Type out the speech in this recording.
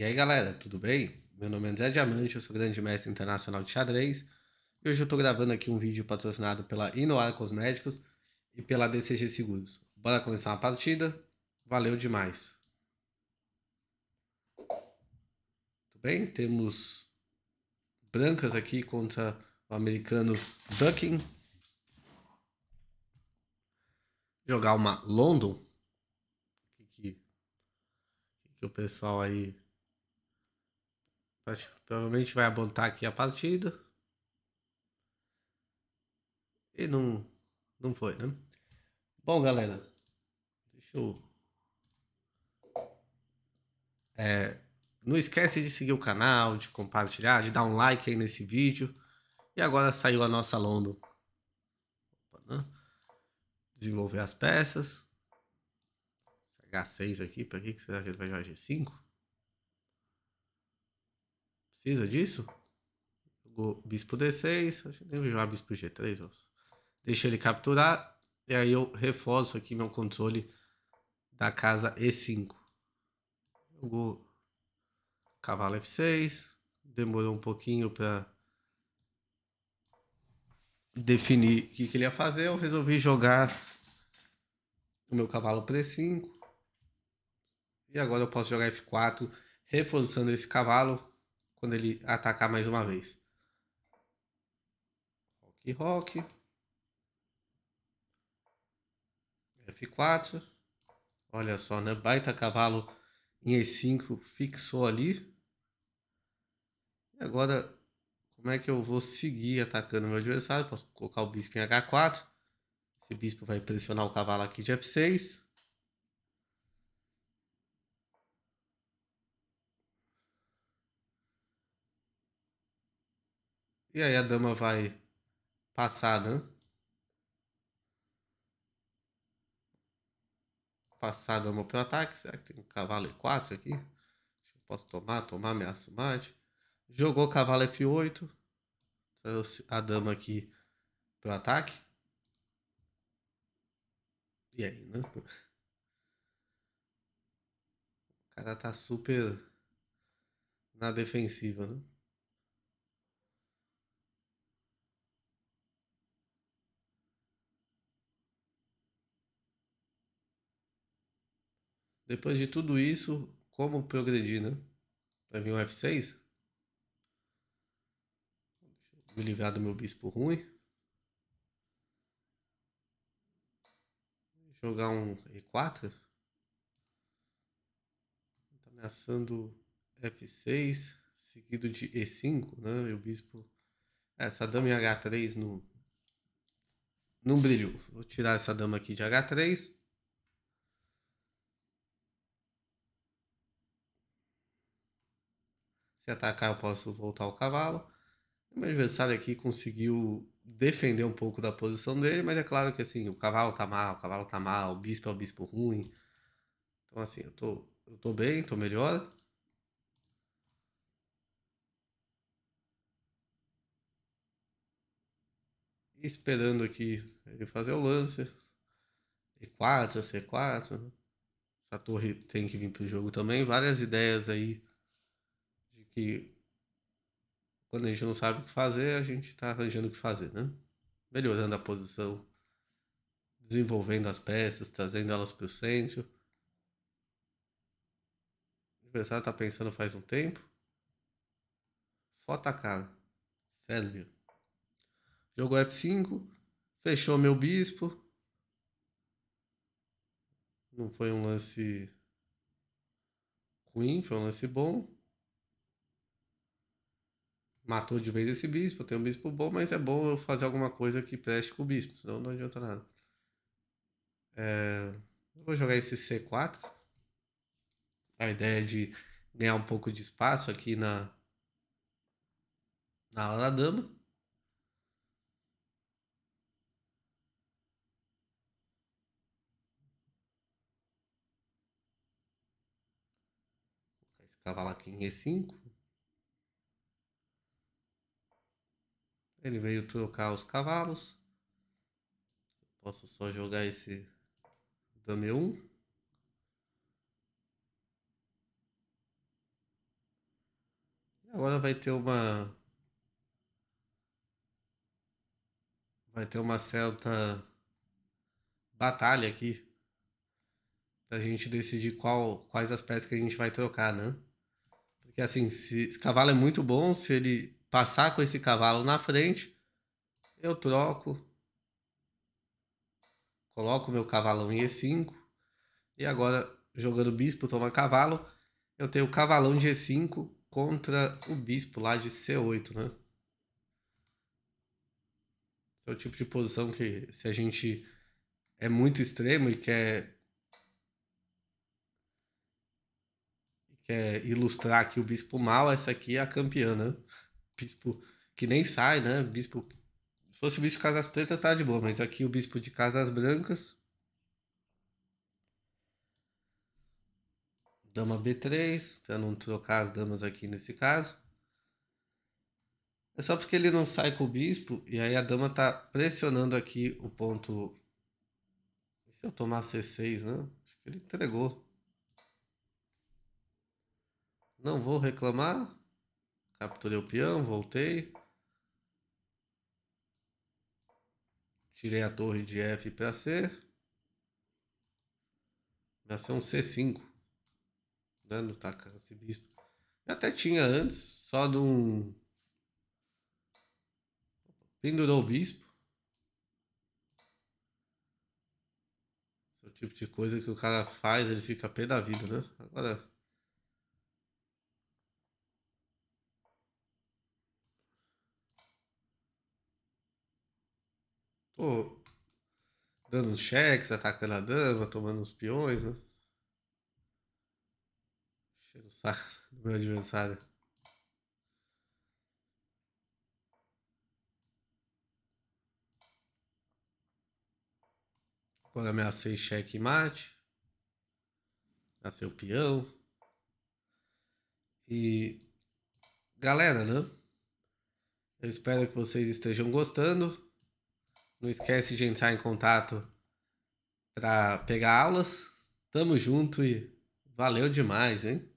E aí galera, tudo bem? Meu nome é André Diamante, eu sou grande mestre internacional de xadrez e hoje eu estou gravando aqui um vídeo patrocinado pela Inoar Cosméticos e pela DCG Seguros. Bora começar uma partida? Valeu demais! Tudo bem? Temos brancas aqui contra o americano Ducking. Jogar uma London. que, que, que o pessoal aí Provavelmente vai abortar aqui a partida. E não, não foi, né? Bom, galera, deixa eu. É, não esquece de seguir o canal, de compartilhar, de dar um like aí nesse vídeo. E agora saiu a nossa London. Opa, né? Desenvolver as peças. H6 aqui, para que será que ele vai jogar G5? Precisa disso? Jogou bispo D6, acho que nem vou jogar bispo G3. Deixa ele capturar. E aí eu reforço aqui meu controle da casa E5. Jogou cavalo F6. Demorou um pouquinho para definir o que, que, ele ia fazer. Eu resolvi jogar o meu cavalo para E5. E agora eu posso jogar F4, reforçando esse cavalo quando ele atacar mais uma vez. Rock, rock. F4. Olha só, né? Baita cavalo em E5 fixou ali. E agora, como é que eu vou seguir atacando meu adversário? Posso colocar o bispo em H4. Esse bispo vai pressionar o cavalo aqui de F6. E aí a dama vai passar, né? Passar a dama pro ataque. Será que tem um cavalo E4 aqui? Posso tomar, tomar, ameaça o mate. Jogou cavalo F8. Trouxe a dama aqui pro ataque. E aí, né? O cara tá super na defensiva, né? Depois de tudo isso, como progredir, né? Vai vir um F6? me livrar do meu bispo ruim. Jogar um E4. Tá ameaçando F6, seguido de E5, né? E o bispo. É, essa dama em H3 não. Não brilhou. Vou tirar essa dama aqui de H3. Se atacar, eu posso voltar o cavalo. O meu adversário aqui conseguiu defender um pouco da posição dele, mas é claro que assim, o cavalo tá mal, o cavalo tá mal, o bispo é o bispo ruim. Então assim, eu tô, eu tô bem, tô melhor. esperando aqui ele fazer o lance. E4, C4. Essa torre tem que vir pro jogo também. Várias ideias aí que quando a gente não sabe o que fazer, a gente está arranjando o que fazer, né? Melhorando a posição, desenvolvendo as peças, trazendo elas para o centro. O adversário está pensando faz um tempo. Fota cara. Sério. Jogou F5. Fechou meu bispo. Não foi um lance ruim, foi um lance bom matou de vez esse bispo, tem um bispo bom, mas é bom eu fazer alguma coisa que preste com o bispo, senão não adianta nada. É, eu vou jogar esse C4. A ideia é de ganhar um pouco de espaço aqui na, na ala da dama. Cavalo aqui em E5. Ele veio trocar os cavalos. Posso só jogar esse dame 1. agora vai ter uma... Vai ter uma certa batalha aqui. Pra gente decidir qual, quais as peças que a gente vai trocar, né? Porque assim, se esse cavalo é muito bom, se ele passar com esse cavalo na frente, eu troco, coloco meu cavalão em E5, e agora jogando bispo toma cavalo, eu tenho o cavalão de E5 contra o bispo lá de C8, né? Esse é o tipo de posição que se a gente é muito extremo e quer quer ilustrar aqui o bispo mal, essa aqui é a campeã, né? bispo que nem sai, né? Bispo. Se fosse o bispo de Casas Pretas, tá de boa, mas aqui o bispo de Casas Brancas. Dama B3, para não trocar as damas aqui nesse caso. É só porque ele não sai com o bispo, e aí a dama tá pressionando aqui o ponto. E se eu tomar C6, né? Acho que ele entregou. Não vou reclamar. Capturei o peão, voltei. Tirei a torre de F para C. Vai ser um C5. Né, no esse Bispo. Eu até tinha antes, só de um... Pendurou o bispo. Esse é o tipo de coisa que o cara faz, ele fica pé da vida, né? Agora... Pô, dando uns cheques, atacando a dama, tomando uns peões, né? Cheiro o saco do meu adversário. Quando ameacei cheque e mate. Ameacei o peão. E. Galera, né? Eu espero que vocês estejam gostando. Não esquece de entrar em contato para pegar aulas. Tamo junto e valeu demais, hein?